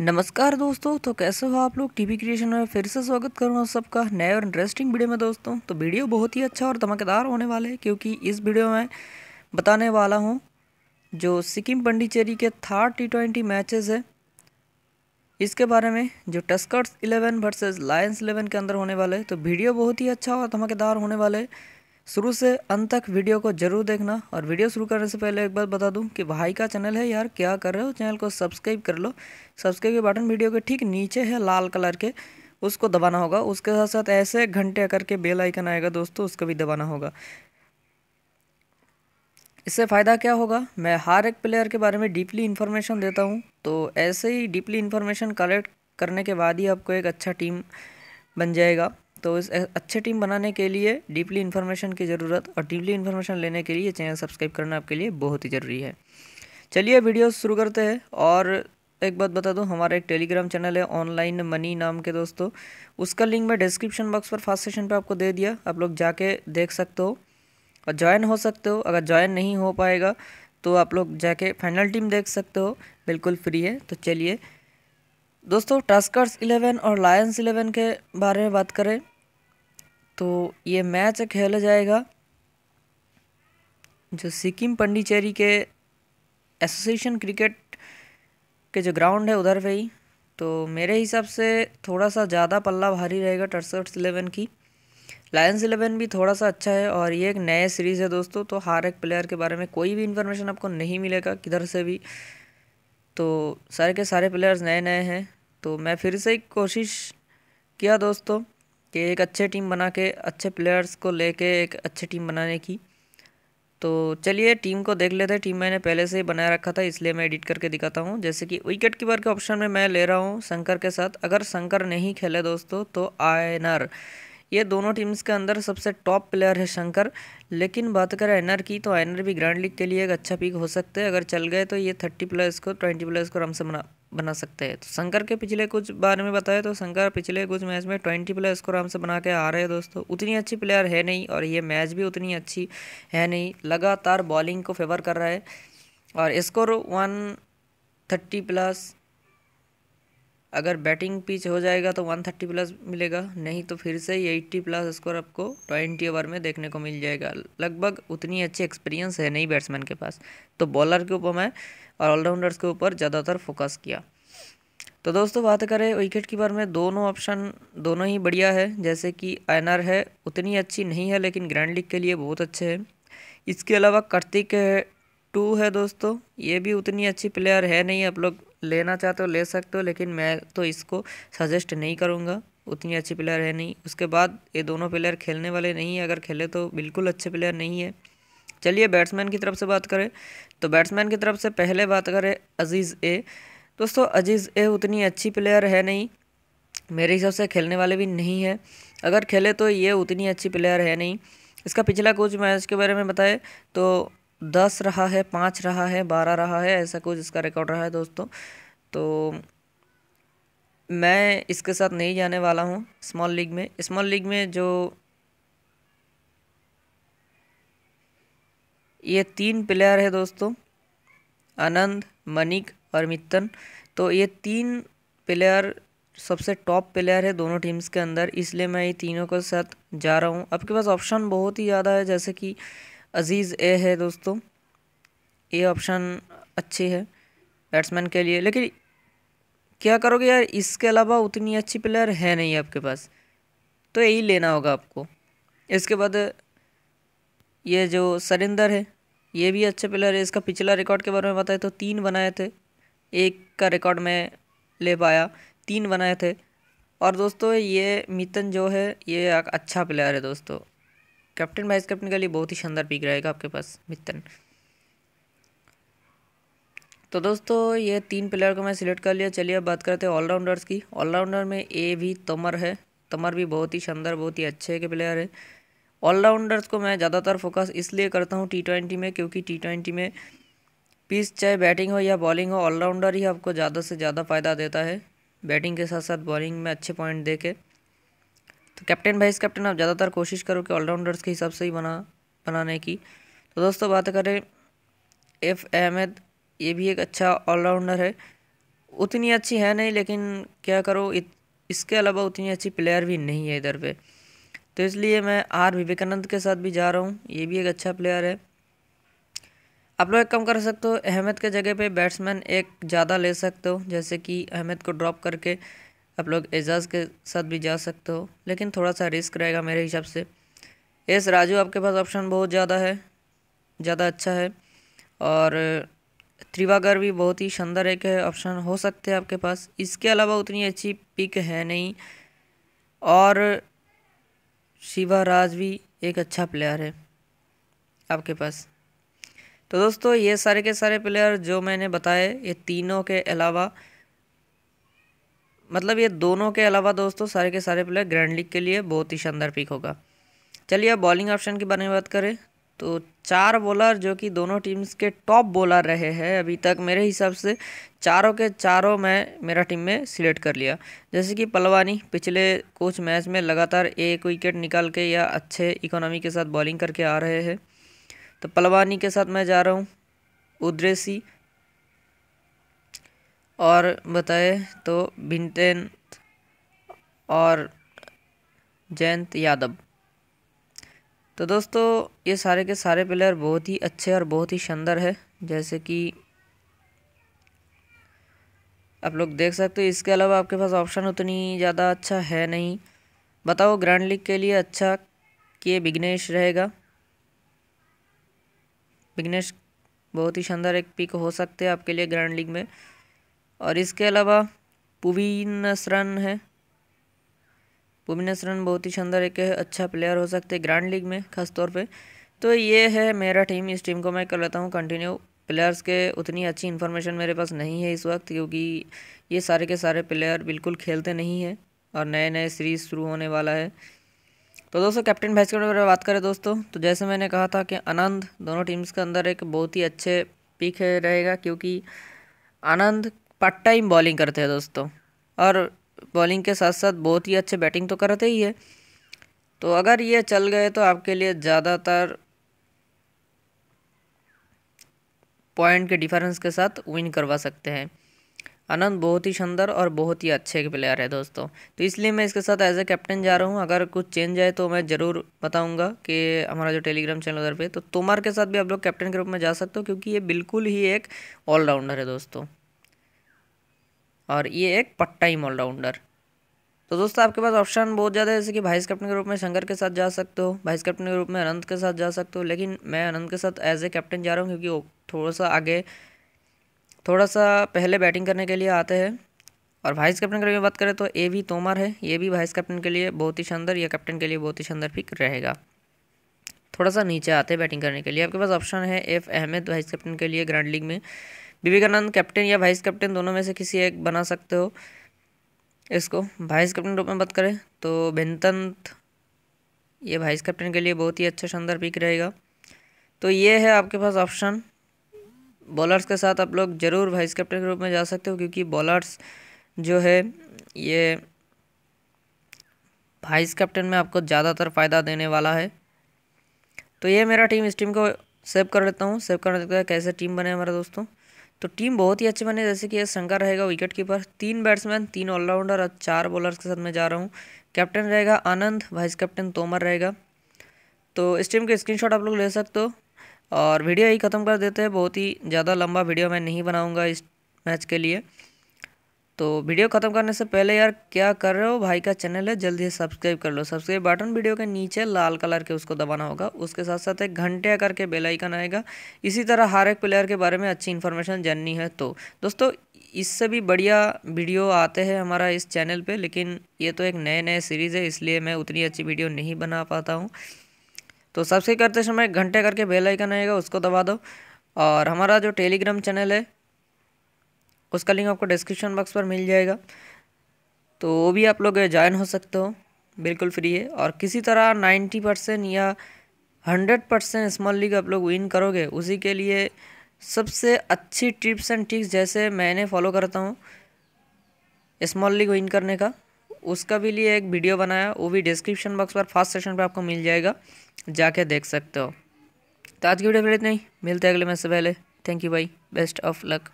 नमस्कार दोस्तों तो कैसे हो आप लोग टीवी क्रिएशन में फिर से स्वागत करूँगा सबका नए और इंटरेस्टिंग वीडियो में दोस्तों तो वीडियो बहुत ही अच्छा और धमाकेदार होने वाला है क्योंकि इस वीडियो में बताने वाला हूँ जो सिक्किम पंडिचेरी के थर्ड टी ट्वेंटी मैचेज़ है इसके बारे में जो Tuskers eleven versus Lions eleven के अंदर होने वाले है तो वीडियो बहुत ही अच्छा और धमाकेदार होने वाला है शुरू से अंत तक वीडियो को जरूर देखना और वीडियो शुरू करने से पहले एक बार बता दूं कि भाई का चैनल है यार क्या कर रहे हो चैनल को सब्सक्राइब कर लो सब्सक्राइब के बटन वीडियो के ठीक नीचे है लाल कलर के उसको दबाना होगा उसके साथ साथ ऐसे घंटे करके बेल आइकन आएगा दोस्तों उसको भी दबाना होगा इससे फ़ायदा क्या होगा मैं हर एक प्लेयर के बारे में डीपली इन्फॉर्मेशन देता हूँ तो ऐसे ही डीपली इन्फॉर्मेशन कलेक्ट करने के बाद ही आपको एक अच्छा टीम बन जाएगा तो इस अच्छे टीम बनाने के लिए डीपली इन्फॉर्मेशन की ज़रूरत और डीपली इन्फॉर्मेशन लेने के लिए चैनल सब्सक्राइब करना आपके लिए बहुत ही ज़रूरी है चलिए वीडियो शुरू करते हैं और एक बात बता दूं हमारा एक टेलीग्राम चैनल है ऑनलाइन मनी नाम के दोस्तों उसका लिंक मैं डिस्क्रिप्शन बॉक्स पर फास्ट सेशन पर आपको दे दिया आप लोग जाके देख सकते हो और ज्वाइन हो सकते हो अगर ज्वाइन नहीं हो पाएगा तो आप लोग जाके फाइनल टीम देख सकते हो बिल्कुल फ्री है तो चलिए दोस्तों टास्कर्स इलेवन और लायंस इलेवन के बारे में बात करें तो ये मैच खेला जाएगा जो सिक्किम पंडिचेरी के एसोसिएशन क्रिकेट के जो ग्राउंड है उधर पे ही तो मेरे हिसाब से थोड़ा सा ज़्यादा पल्ला भारी रहेगा टर्सर्ट्स इलेवन की लायंस इलेवन भी थोड़ा सा अच्छा है और ये एक नए सीरीज़ है दोस्तों तो हर एक प्लेयर के बारे में कोई भी इन्फॉर्मेशन आपको नहीं मिलेगा किधर से भी तो सारे के सारे प्लेयर्स नए नए हैं तो मैं फिर से एक कोशिश किया दोस्तों कि एक अच्छे टीम बना के अच्छे प्लेयर्स को लेके एक अच्छी टीम बनाने की तो चलिए टीम को देख लेते हैं टीम मैंने पहले से ही बनाया रखा था इसलिए मैं एडिट करके दिखाता हूँ जैसे कि विकेट कीपर के ऑप्शन में मैं ले रहा हूँ शंकर के साथ अगर शंकर नहीं खेले दोस्तों तो आयनर ये दोनों टीम्स के अंदर सबसे टॉप प्लेयर है शंकर लेकिन बात करें आयनर की तो आयनर भी ग्रैंड लीग के लिए एक अच्छा पिक हो सकते हैं अगर चल गए तो ये थर्टी प्लस को ट्वेंटी प्लस को आराम से बना बना सकते हैं तो शंकर के पिछले कुछ बारे में बताए तो शंकर पिछले कुछ मैच में ट्वेंटी प्लस स्कोर आराम से बना के आ रहे हैं दोस्तों उतनी अच्छी प्लेयर है नहीं और ये मैच भी उतनी अच्छी है नहीं लगातार बॉलिंग को फेवर कर रहा है और स्कोर वन थर्टी प्लस अगर बैटिंग पिच हो जाएगा तो 130 प्लस मिलेगा नहीं तो फिर से 80 प्लस स्कोर आपको 20 ओवर में देखने को मिल जाएगा लगभग उतनी अच्छी एक्सपीरियंस है नहीं बैट्समैन के पास तो बॉलर के ऊपर मैं और ऑलराउंडर्स के ऊपर ज़्यादातर फोकस किया तो दोस्तों बात करें विकेट कीपर में दोनों ऑप्शन दोनों ही बढ़िया है जैसे कि आयनर है उतनी अच्छी नहीं है लेकिन ग्रैंड लीग के लिए बहुत अच्छे हैं इसके अलावा कार्तिक टू है दोस्तों ये भी उतनी अच्छी प्लेयर है नहीं आप लोग लेना चाहते हो ले सकते हो लेकिन मैं तो इसको सजेस्ट नहीं करूँगा उतनी अच्छी प्लेयर है नहीं उसके बाद ये दोनों प्लेयर खेलने वाले नहीं है अगर खेले तो बिल्कुल अच्छे प्लेयर नहीं है चलिए बैट्समैन की तरफ से बात करें तो बैट्समैन की तरफ से पहले बात करें अजीज़ ए दोस्तों अजीज़ ए उतनी अच्छी प्लेयर है नहीं मेरे हिसाब से खेलने वाले भी नहीं है अगर खेले तो ये उतनी अच्छी प्लेयर है नहीं इसका पिछला कुछ मैच के बारे में बताएं तो दस रहा है पाँच रहा है बारह रहा है ऐसा कुछ इसका रिकॉर्ड रहा है दोस्तों तो मैं इसके साथ नहीं जाने वाला हूँ स्मॉल लीग में स्मॉल लीग में जो ये तीन प्लेयर है दोस्तों आनंद मनिक और मित्तन तो ये तीन प्लेयर सबसे टॉप प्लेयर है दोनों टीम्स के अंदर इसलिए मैं ये तीनों के साथ जा रहा हूँ आपके पास ऑप्शन बहुत ही ज़्यादा है जैसे कि अज़ीज़ ए है दोस्तों ये ऑप्शन अच्छी है बैट्समैन के लिए लेकिन क्या करोगे यार इसके अलावा उतनी अच्छी प्लेयर है नहीं आपके पास तो यही लेना होगा आपको इसके बाद ये जो सरिंदर है ये भी अच्छे प्लेयर है इसका पिछला रिकॉर्ड के बारे में बताए तो तीन बनाए थे एक का रिकॉर्ड मैं ले पाया तीन बनाए थे और दोस्तों ये मितन जो है ये अच्छा प्लेयर है दोस्तों कैप्टन वाइस कैप्टन के लिए बहुत ही शानदार पिक रहेगा आपके पास मित्तन तो दोस्तों ये तीन प्लेयर को मैं सिलेक्ट कर लिया चलिए अब बात करते हैं ऑलराउंडर्स की ऑलराउंडर में ए भी तमर है तमर भी बहुत ही शानदार बहुत ही अच्छे के प्लेयर है ऑलराउंडर्स को मैं ज़्यादातर फोकस इसलिए करता हूँ टी ट्वेंटी में क्योंकि टी ट्वेंटी में पीस चाहे बैटिंग हो या बॉलिंग हो ऑलराउंडर ही आपको ज़्यादा से ज़्यादा फ़ायदा देता है बैटिंग के साथ साथ बॉलिंग में अच्छे पॉइंट दे के तो कैप्टन वाइस कैप्टन आप ज़्यादातर कोशिश करो कि ऑलराउंडर्स के हिसाब से ही बना बनाने की तो दोस्तों बात करें एफ अहमद ये भी एक अच्छा ऑलराउंडर है उतनी अच्छी है नहीं लेकिन क्या करो इत, इसके अलावा उतनी अच्छी प्लेयर भी नहीं है इधर पे तो इसलिए मैं आर विवेकानंद के साथ भी जा रहा हूँ ये भी एक अच्छा प्लेयर है आप लोग एक कम कर सकते हो अहमद के जगह पे बैट्समैन एक ज़्यादा ले सकते हो जैसे कि अहमद को ड्रॉप करके आप लोग एजाज के साथ भी जा सकते हो लेकिन थोड़ा सा रिस्क रहेगा मेरे हिसाब से एस राजू आपके पास ऑप्शन बहुत ज़्यादा है ज़्यादा अच्छा है और त्रिवागर भी बहुत ही शानदार एक है ऑप्शन हो सकते हैं आपके पास इसके अलावा उतनी अच्छी पिक है नहीं और शिवा राज भी एक अच्छा प्लेयर है आपके पास तो दोस्तों ये सारे के सारे प्लेयर जो मैंने बताए ये तीनों के अलावा मतलब ये दोनों के अलावा दोस्तों सारे के सारे प्लेयर ग्रैंड लीग के लिए बहुत ही शानदार पिक होगा चलिए अब बॉलिंग ऑप्शन के बारे में बात करें तो चार बॉलर जो कि दोनों टीम्स के टॉप बॉलर रहे हैं अभी तक मेरे हिसाब से चारों के चारों मैं मेरा टीम में सिलेक्ट कर लिया जैसे कि पलवानी पिछले कुछ मैच में लगातार एक विकेट निकाल के या अच्छे इकोनॉमी के साथ बॉलिंग करके आ रहे हैं तो पलवानी के साथ मैं जा रहा हूँ उद्रेसी और बताए तो भिंतेंत और जयंत यादव तो दोस्तों ये सारे के सारे प्लेयर बहुत ही अच्छे और बहुत ही शानदार है जैसे कि आप लोग देख सकते हो इसके अलावा आपके पास ऑप्शन उतनी ज़्यादा अच्छा है नहीं बताओ ग्रैंड लीग के लिए अच्छा के बिग्नेश रहेगा बिग्नेश बहुत ही शानदार एक पिक हो सकते हैं आपके लिए ग्रैंड लीग में और इसके अलावा पुवीनसरन है पुविनसरन बहुत ही शानदार एक अच्छा प्लेयर हो सकते हैं ग्रैंड लीग में खास तौर पे तो ये है मेरा टीम इस टीम को मैं कर लेता हूँ कंटिन्यू प्लेयर्स के उतनी अच्छी इन्फॉर्मेशन मेरे पास नहीं है इस वक्त क्योंकि ये सारे के सारे प्लेयर बिल्कुल खेलते नहीं हैं और नए नए सीरीज़ शुरू होने वाला है तो दोस्तों कैप्टन भैंस के बारे बात करें दोस्तों तो जैसे मैंने कहा था कि आनंद दोनों टीम्स के अंदर एक बहुत ही अच्छे पिक रहेगा क्योंकि आनंद पार्ट टाइम बॉलिंग करते हैं दोस्तों और बॉलिंग के साथ साथ बहुत ही अच्छे बैटिंग तो करते ही है तो अगर ये चल गए तो आपके लिए ज़्यादातर पॉइंट के डिफरेंस के साथ विन करवा सकते हैं आनंद बहुत ही शानदार और बहुत ही अच्छे प्लेयर है दोस्तों तो इसलिए मैं इसके साथ एज ए कैप्टन जा रहा हूँ अगर कुछ चेंज आए तो मैं ज़रूर बताऊँगा कि हमारा जो टेलीग्राम चैनल उधर पे तो तोमर के साथ भी आप लोग कैप्टन के रूप में जा सकते हो क्योंकि ये बिल्कुल ही एक ऑलराउंडर है दोस्तों और ये एक पट्टा ही ऑलराउंडर तो दोस्तों आपके पास ऑप्शन बहुत ज़्यादा है जैसे कि वाइस कैप्टन के रूप में शंकर के साथ जा सकते हो वाइस कैप्टन के रूप में अनंत के साथ जा सकते हो लेकिन मैं अनंत के साथ एज ए कैप्टन जा रहा हूँ क्योंकि वो थोड़ा सा आगे थोड़ा सा पहले बैटिंग करने के लिए आते हैं और वाइस कैप्टन के लिए बात करें तो ए वी तोमर है ये भी वाइस कैप्टन के लिए बहुत ही शानदार या कैप्टन के लिए बहुत ही शानदार पिक रहेगा थोड़ा सा नीचे आते हैं बैटिंग करने के लिए आपके पास ऑप्शन है एफ अहमद वाइस कैप्टन के लिए ग्रैंड लीग में विवेकानंद कैप्टन या वाइस कैप्टन दोनों में से किसी एक बना सकते हो इसको वाइस कैप्टन रूप में बात करें तो बेंतंत ये वाइस कैप्टन के लिए बहुत ही अच्छा शानदार पिक रहेगा तो ये है आपके पास ऑप्शन बॉलर्स के साथ आप लोग ज़रूर वाइस कैप्टन के रूप में जा सकते हो क्योंकि बॉलर्स जो है ये वाइस कैप्टन में आपको ज़्यादातर फ़ायदा देने वाला है तो ये मेरा टीम इस टीम को सेव कर लेता हूँ सेव कर लगता है कैसे टीम बने हमारे दोस्तों तो टीम बहुत ही अच्छी बनी जैसे कि शंकर रहेगा विकेट कीपर तीन बैट्समैन तीन ऑलराउंडर और चार बॉलर्स के साथ मैं जा रहा हूँ कैप्टन रहेगा आनंद वाइस कैप्टन तोमर रहेगा तो इस टीम के स्क्रीनशॉट आप लोग ले सकते हो और वीडियो यही ख़त्म कर देते हैं बहुत ही ज़्यादा लंबा वीडियो मैं नहीं बनाऊँगा इस मैच के लिए तो वीडियो ख़त्म करने से पहले यार क्या कर रहे हो भाई का चैनल है जल्दी ही सब्सक्राइब कर लो सब्सक्राइब बटन वीडियो के नीचे लाल कलर के उसको दबाना होगा उसके साथ साथ एक घंटे करके बेल आएगा इसी तरह हर एक प्लेयर के बारे में अच्छी इन्फॉर्मेशन जाननी है तो दोस्तों इससे भी बढ़िया वीडियो आते हैं हमारा इस चैनल पर लेकिन ये तो एक नए नए सीरीज़ है इसलिए मैं उतनी अच्छी वीडियो नहीं बना पाता हूँ तो सबसे करते समय घंटे करके बेल आइकन आएगा उसको दबा दो और हमारा जो टेलीग्राम चैनल है उसका लिंक आपको डिस्क्रिप्शन बॉक्स पर मिल जाएगा तो वो भी आप लोग ज्वाइन हो सकते हो बिल्कुल फ्री है और किसी तरह नाइन्टी परसेंट या हंड्रेड परसेंट स्मॉल लीग आप लोग विन करोगे उसी के लिए सबसे अच्छी टिप्स एंड ट्रिक्स जैसे मैंने फॉलो करता हूँ स्मॉल लीग विन करने का उसका भी लिए एक वीडियो बनाया वो भी डिस्क्रिप्शन बॉक्स पर फास्ट सेशन पर आपको मिल जाएगा जाके देख सकते हो तो आज की वीडियो फिर इतना ही मिलते हैं अगले मैं से पहले थैंक यू भाई बेस्ट ऑफ लक